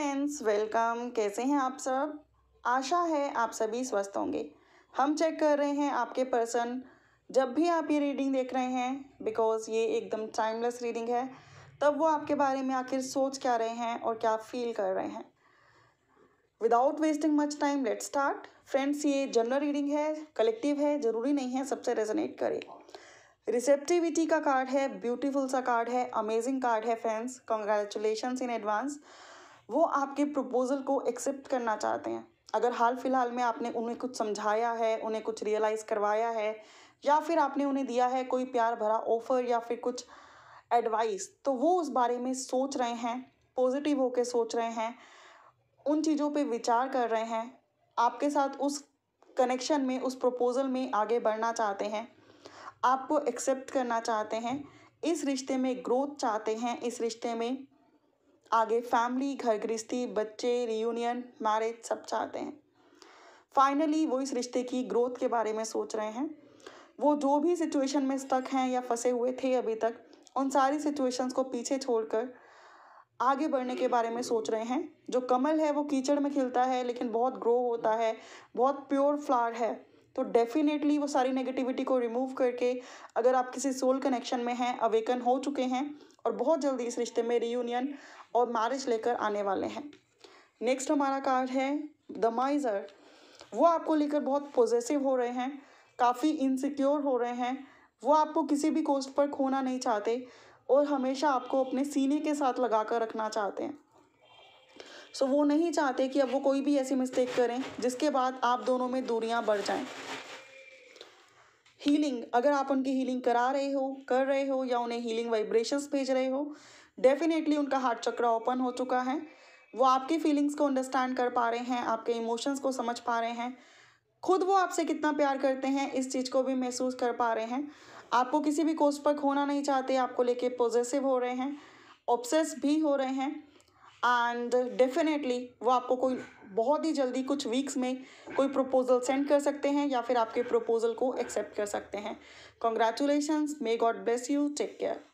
friends welcome कैसे हैं आप सब आशा है आप सभी स्वस्थ होंगे हम चेक कर रहे हैं आपके पर्सन जब भी आप ये रीडिंग देख रहे हैं बिकॉज ये एकदम टाइमलेस रीडिंग है तब वो आपके बारे में आखिर सोच क्या रहे हैं और क्या फील कर रहे हैं without wasting much time let start friends ये जनरल रीडिंग है कलेक्टिव है ज़रूरी नहीं है सबसे रेजोनेट करे रिसेप्टिविटी का कार्ड है ब्यूटीफुल सा कार्ड है अमेजिंग कार्ड है फ्रेंड्स कॉन्ग्रेचुलेशन इन एडवांस वो आपके प्रपोज़ल को एक्सेप्ट करना चाहते हैं अगर हाल फिलहाल में आपने उन्हें कुछ समझाया है उन्हें कुछ रियलाइज़ करवाया है या फिर आपने उन्हें दिया है कोई प्यार भरा ऑफ़र या फिर कुछ एडवाइस तो वो उस बारे में सोच रहे हैं पॉजिटिव होकर सोच रहे हैं उन चीज़ों पे विचार कर रहे हैं आपके साथ उस कनेक्शन में उस प्रपोज़ल में आगे बढ़ना चाहते हैं आपको एक्सेप्ट करना चाहते हैं इस रिश्ते में ग्रोथ चाहते हैं इस रिश्ते में आगे फैमिली घर गृहस्थी बच्चे रियूनियन मैरिज सब चाहते हैं फाइनली वो इस रिश्ते की ग्रोथ के बारे में सोच रहे हैं वो जो भी सिचुएशन में स्टक हैं या फंसे हुए थे अभी तक उन सारी सिचुएशंस को पीछे छोड़कर आगे बढ़ने के बारे में सोच रहे हैं जो कमल है वो कीचड़ में खिलता है लेकिन बहुत ग्रो होता है बहुत प्योर फ्लावर है तो डेफिनेटली वो सारी नेगेटिविटी को रिमूव करके अगर आप किसी सोल कनेक्शन में हैं अवेकन हो चुके हैं और बहुत जल्दी इस रिश्ते में रियूनियन और मैरिज लेकर आने वाले हैं नेक्स्ट हमारा कार्ड है द माइजर वो आपको लेकर बहुत पॉजिटिव हो रहे हैं काफ़ी इनसिक्योर हो रहे हैं वो आपको किसी भी कोस्ट पर खोना नहीं चाहते और हमेशा आपको अपने सीने के साथ लगा कर रखना चाहते हैं सो so, वो नहीं चाहते कि अब वो कोई भी ऐसी मिस्टेक करें जिसके बाद आप दोनों में दूरियां बढ़ जाएं हीलिंग अगर आप उनकी हीलिंग करा रहे हो कर रहे हो या उन्हें हीलिंग वाइब्रेशंस भेज रहे हो डेफिनेटली उनका हार्ट चक्र ओपन हो चुका है वो आपकी फीलिंग्स को अंडरस्टैंड कर पा रहे हैं आपके इमोशंस को समझ पा रहे हैं खुद वो आपसे कितना प्यार करते हैं इस चीज़ को भी महसूस कर पा रहे हैं आपको किसी भी कोस्ट पर खोना नहीं चाहते आपको लेके पॉजिटिव हो रहे हैं ऑब्सेस भी हो रहे हैं एंड डेफिनेटली वो आपको कोई बहुत ही जल्दी कुछ वीक्स में कोई प्रपोजल सेंड कर सकते हैं या फिर आपके प्रपोजल को एक्सेप्ट कर सकते हैं congratulations may God bless you take care